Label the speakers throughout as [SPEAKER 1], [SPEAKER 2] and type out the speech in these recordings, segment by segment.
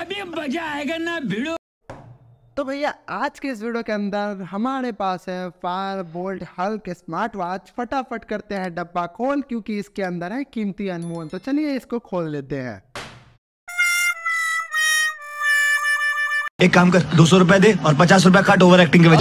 [SPEAKER 1] अभी ना भिड़ो तो भैया आज के इस वीडियो के अंदर हमारे पास है Fire Boltt Hulk smart watch फटाफट करते हैं डब्बा खोल क्योंकि इसके अंदर है कीमती अनमोल तो चलिए इसको खोल लेते हैं एक काम कर दो सौ रुपए दे और पचास रुपए काट ओवर एक्टिंग के वजह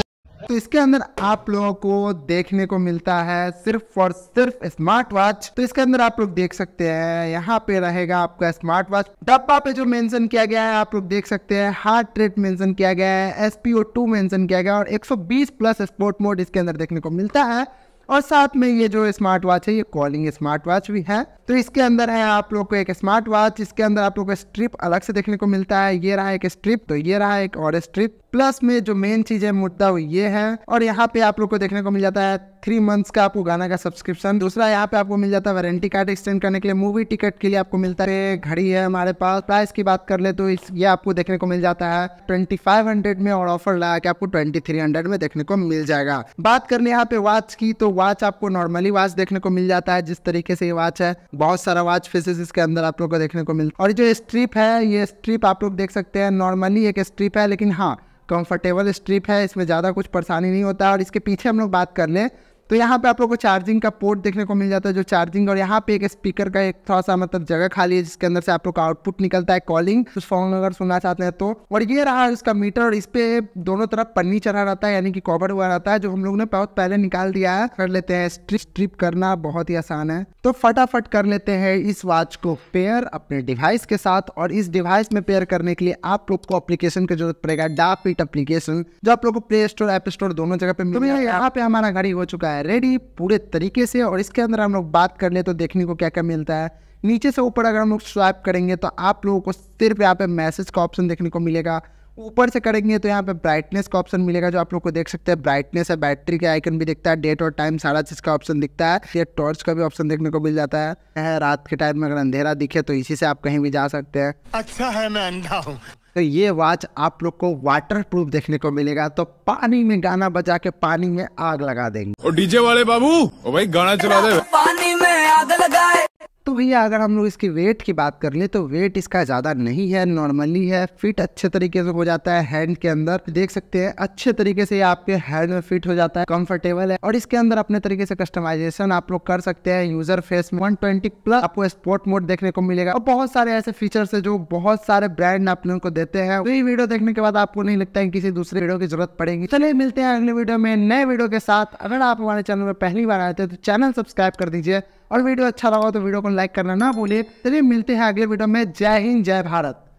[SPEAKER 1] तो इसके अंदर आप लोगों को देखने को मिलता है सिर्फ और सिर्फ स्मार्ट वॉच तो इसके अंदर आप लोग देख सकते हैं यहाँ पे रहेगा आपका स्मार्ट वॉच डब्बा पे जो मेंशन किया गया है आप लोग देख सकते हैं हार्ट रेट मेंशन किया गया है एसपीओ टू मेंशन किया गया और 120 प्लस स्पोर्ट मोड इसके अंदर देखने को मिलता है और साथ में ये जो स्मार्ट वॉच है ये कॉलिंग स्मार्ट वॉच भी है तो इसके अंदर है आप लोग को एक स्मार्ट वॉच इसके अंदर आप लोग को स्ट्रिप अलग से देखने को मिलता है ये रहा एक स्ट्रिप तो ये रहा एक और स्ट्रिप प्लस में जो मेन चीज है मुद्दा वो ये है और यहाँ पे आप लोग को देखने को मिल जाता है थ्री मंथ्स का आपको गाना का सब्सक्रिप्शन दूसरा यहाँ पे आपको मिल जाता है वारंटी कार्ड एक्सटेंड करने के लिए मूवी टिकट के लिए आपको मिलता है घड़ी है हमारे पास प्राइस की बात कर ले तो इस ये आपको देखने को मिल जाता है ट्वेंटी फाइव हंड्रेड में और ऑफर लगा के आपको ट्वेंटी थ्री हंड्रेड में देखने को मिल जाएगा बात कर ले यहाँ पे वॉच की तो वॉच आपको नॉर्मली वॉच देखने को मिल जाता है जिस तरीके से ये वॉच है बहुत सारा वॉच फेसेस इसके अंदर आप लोग को देखने को मिलता है और जो स्ट्रिप है ये स्ट्रिप आप लोग देख सकते हैं नॉर्मली एक स्ट्रिप है लेकिन हाँ कंफर्टेबल स्ट्रिप है इसमें ज़्यादा कुछ परेशानी नहीं होता और इसके पीछे हम लोग बात कर लें तो यहाँ पे आप लोग को चार्जिंग का पोर्ट देखने को मिल जाता है जो चार्जिंग और यहाँ पे एक स्पीकर का एक थोड़ा सा मतलब जगह खाली है जिसके अंदर से आप लोग का आउटपुट निकलता है कॉलिंग उस फोन अगर सुनना चाहते हैं तो और ये रहा इसका मीटर और इस पे दोनों तरफ पन्नी चढ़ा रहता है यानी कि कवर हुआ रहता है जो हम लोग ने बहुत पहले निकाल दिया है कर लेते हैं स्ट्रिप स्ट्रिप करना बहुत ही आसान है तो फटाफट कर लेते हैं इस वॉच को पेयर अपने डिवाइस के साथ और इस डिवाइस में पेयर करने के लिए आप लोग को एप्लीकेशन की जरूरत पड़ेगा डापिट एप्लीकेशन जो आप लोग को प्ले स्टोर एप स्टोर दोनों जगह पे मिल तो यहाँ पे हमारा घड़ी हो चुका है रेडी पूरे तरीके से और इसके अंदर हम लोग बात कर ले तो देखने को क्या क्या मिलता है नीचे से ऊपर अगर हम लोग स्वाइप करेंगे तो आप लोगों को सिर्फ यहाँ पे मैसेज का ऑप्शन देखने को मिलेगा ऊपर से करेंगे तो यहाँ पे ब्राइटनेस का ऑप्शन मिलेगा जो आप लोग को देख सकते हैं ब्राइटनेस है बैटरी का आइकन भी दिखता है डेट और टाइम सारा चीज़ का ऑप्शन दिखता है ये टॉर्च का भी ऑप्शन देखने को मिल जाता है रात के टाइम में अगर अंधेरा दिखे तो इसी से आप कहीं भी जा सकते हैं अच्छा है मैं अंधा हूँ तो ये वॉच आप लोग को वाटर प्रूफ देखने को मिलेगा तो पानी में गाना बजा के पानी में आग लगा देंगे और डीजे वाले बाबू भाई गाना चला दे पानी में आग लगाए भैया अगर हम लोग इसकी वेट की बात कर ले तो वेट इसका ज़्यादा नहीं है नॉर्मली है फिट अच्छे तरीके से हो जाता है हैंड के अंदर देख सकते हैं अच्छे तरीके से आपके हैंड में फिट हो जाता है कंफर्टेबल है और इसके अंदर अपने तरीके से कस्टमाइजेशन आप लोग कर सकते हैं यूजर फेस में वन प्लस आपको स्पोर्ट मोड देखने को मिलेगा और बहुत सारे ऐसे फीचर्स है जो बहुत सारे ब्रांड आप लोगों को देते हैं तो ये वीडियो देखने के बाद आपको नहीं लगता है किसी दूसरे वीडियो की जरूरत पड़ेगी चले मिलते हैं अगले वीडियो में नए वीडियो के साथ अगर आप हमारे चैनल पर पहली बार आए थे तो चैनल सब्सक्राइब कर दीजिए और वीडियो अच्छा लगा तो वीडियो को लाइक करना ना भूलिए चलिए मिलते हैं अगले वीडियो में जय हिंद जय भारत